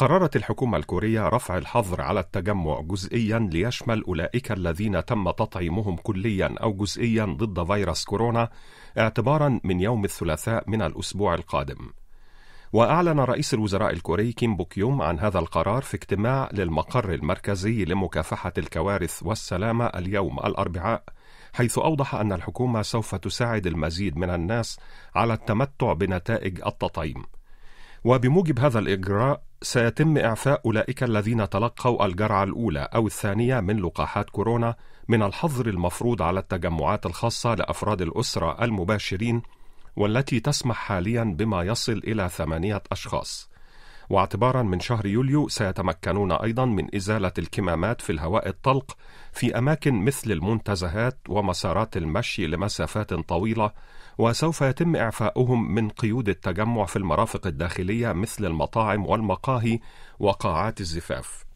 قررت الحكومة الكورية رفع الحظر على التجمع جزئيا ليشمل أولئك الذين تم تطعيمهم كليا أو جزئيا ضد فيروس كورونا اعتبارا من يوم الثلاثاء من الأسبوع القادم وأعلن رئيس الوزراء الكوري كيم بوك يوم عن هذا القرار في اجتماع للمقر المركزي لمكافحة الكوارث والسلامة اليوم الأربعاء حيث أوضح أن الحكومة سوف تساعد المزيد من الناس على التمتع بنتائج التطعيم وبموجب هذا الإجراء سيتم إعفاء أولئك الذين تلقوا الجرعة الأولى أو الثانية من لقاحات كورونا من الحظر المفروض على التجمعات الخاصة لأفراد الأسرة المباشرين والتي تسمح حاليا بما يصل إلى ثمانية أشخاص. واعتبارا من شهر يوليو سيتمكنون أيضا من إزالة الكمامات في الهواء الطلق في أماكن مثل المنتزهات ومسارات المشي لمسافات طويلة وسوف يتم إعفاؤهم من قيود التجمع في المرافق الداخلية مثل المطاعم والمقاهي وقاعات الزفاف